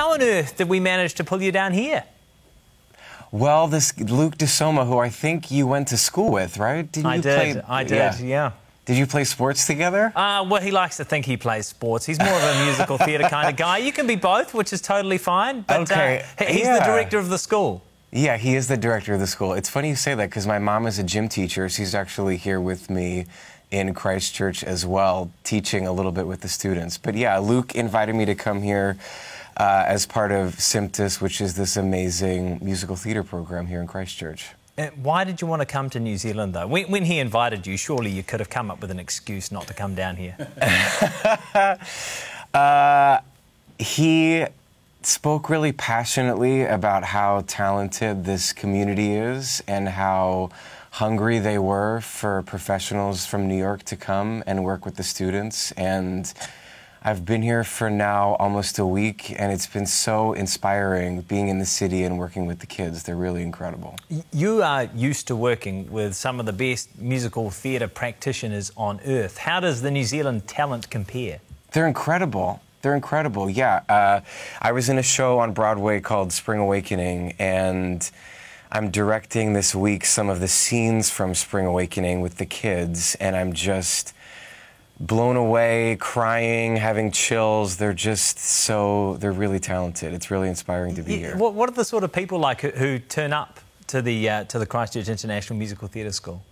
How on earth did we manage to pull you down here? Well, this Luke DeSoma, who I think you went to school with, right? Didn't I you did. Play, I did. Yeah. yeah. Did you play sports together? Uh, well, he likes to think he plays sports. He's more of a musical theatre kind of guy. You can be both, which is totally fine. But uh, okay. Uh, he's yeah. the director of the school. Yeah, he is the director of the school. It's funny you say that because my mom is a gym teacher. She's actually here with me in Christchurch as well, teaching a little bit with the students. But yeah, Luke invited me to come here uh, as part of SIMPTIS, which is this amazing musical theatre program here in Christchurch. Uh, why did you want to come to New Zealand, though? When, when, he invited you, surely you could have come up with an excuse not to come down here. uh, he spoke really passionately about how talented this community is and how hungry they were for professionals from New York to come and work with the students. And I've been here for now almost a week, and it's been so inspiring being in the city and working with the kids. They're really incredible. You are used to working with some of the best musical theatre practitioners on earth. How does the New Zealand talent compare? They're incredible. They're incredible, yeah. Uh, I was in a show on Broadway called Spring Awakening, and I'm directing this week some of the scenes from Spring Awakening with the kids, and I'm just blown away, crying, having chills. They're just so, they're really talented. It's really inspiring to be yeah, here. What, what, are the sort of people like who, who turn up to the, uh, to the Christchurch International Musical Theatre School?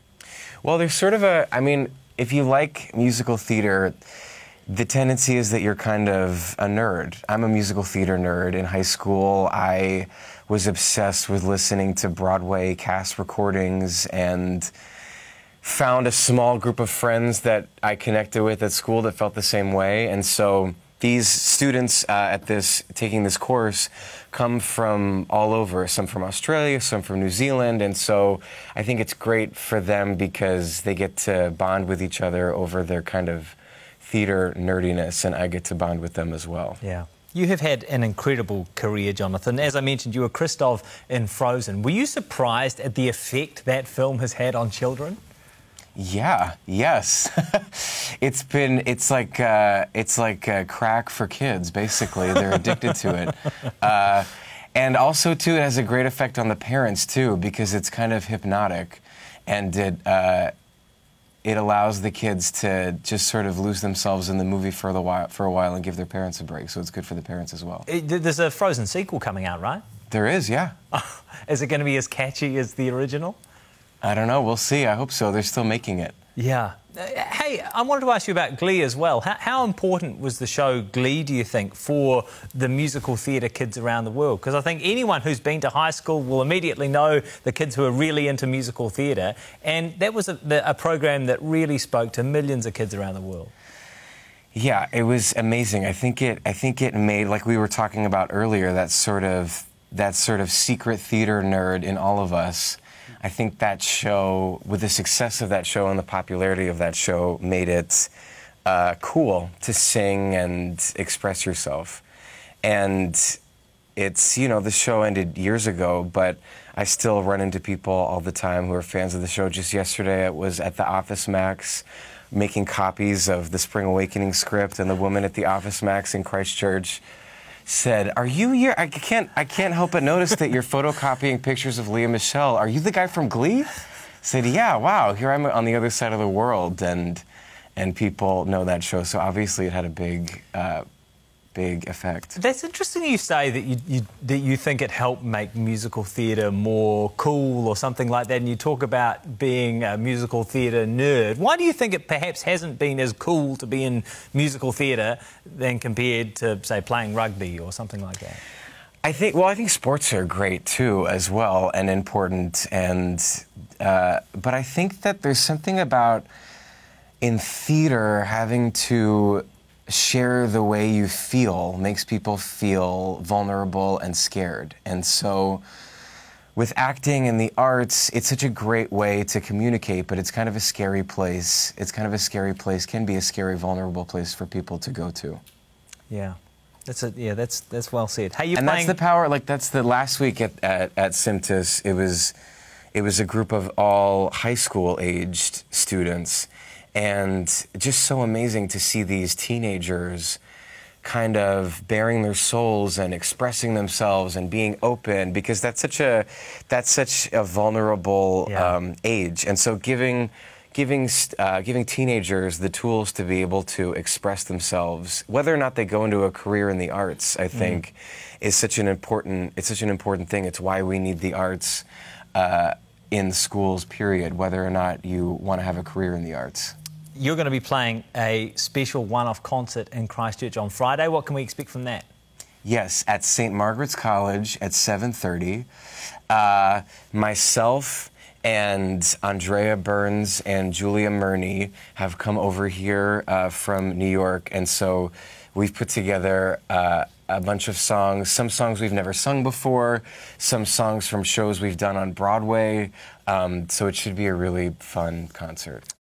Well, there's sort of a, I mean, if you like musical theatre, the tendency is that you're kind of a nerd. I'm a musical theater nerd. In high school, I was obsessed with listening to Broadway cast recordings and found a small group of friends that I connected with at school that felt the same way. And so these students uh, at this taking this course come from all over some from australia some from new zealand and so i think it's great for them because they get to bond with each other over their kind of theater nerdiness and i get to bond with them as well yeah you have had an incredible career, Jonathan. As I mentioned, you were Kristoff in Frozen. Were you surprised at the effect that film has had on children? Yeah. Yes. it's been. It's like. Uh, it's like uh, crack for kids. Basically, they're addicted to it. Uh, and also, too, it has a great effect on the parents too, because it's kind of hypnotic, and it uh, it allows the kids to just sort of lose themselves in the movie for a while, for a while and give their parents a break. So it's good for the parents as well. It, there's a Frozen sequel coming out, right? There is, yeah. is it going to be as catchy as the original? I don't know. We'll see. I hope so. They're still making it. Yeah. Hey, I wanted to ask you about Glee as well. How, how important was the show Glee, do you think, for the musical theatre kids around the world? Because I think anyone who's been to high school will immediately know the kids who are really into musical theatre. And that was a, a program that really spoke to millions of kids around the world. Yeah, it was amazing. I think it. I think it made like we were talking about earlier that sort of that sort of secret theater nerd in all of us I think that show, with the success of that show and the popularity of that show, made it uh, cool to sing and express yourself. And it's, you know, the show ended years ago, but I still run into people all the time who are fans of the show. Just yesterday, it was at the Office Max making copies of the Spring Awakening script, and the woman at the Office Max in Christchurch said, "Are you here? I can't. I can't help but notice that you're photocopying pictures of Leah Michelle. Are you the guy from Glee?" said, "Yeah. Wow. Here I'm on the other side of the world, and and people know that show. So obviously, it had a big." Uh, big effect. That's interesting you say that you, you that you think it helped make musical theatre more cool or something like that, and you talk about being a musical theatre nerd. Why do you think it perhaps hasn't been as cool to be in musical theatre than compared to, say, playing rugby or something like that? I think, well, I think sports are great too, as well, and important. And, uh, but I think that there's something about in theater having to share the way you feel makes people feel vulnerable and scared. And so with acting and the arts, it's such a great way to communicate, but it's kind of a scary place. It's kind of a scary place, can be a scary, vulnerable place for people to go to. Yeah. That's a, yeah, that's that's well said. How you and playing? that's the power. Like that's the last week at at, at Simtis, It was, it was a group of all high school aged students, and just so amazing to see these teenagers kind of bearing their souls and expressing themselves and being open because that's such a that's such a vulnerable yeah. um, age and so giving giving uh, giving teenagers the tools to be able to express themselves whether or not they go into a career in the arts I mm-hmm. think mm is such an important it's such an important thing it's why we need the arts uh, in schools period whether or not you want to have a career in the arts you're going to be playing a special one-off concert in Christchurch on Friday. What can we expect from that? Yes, at St. Margaret's College at 7:30. Uh, myself and Andrea Burns and Julia Murney have come over here uh, from New York, and so we've put together. Uh, a bunch of songs, some songs we've never sung before, some songs from shows we've done on Broadway. Um, so it should be a really fun concert.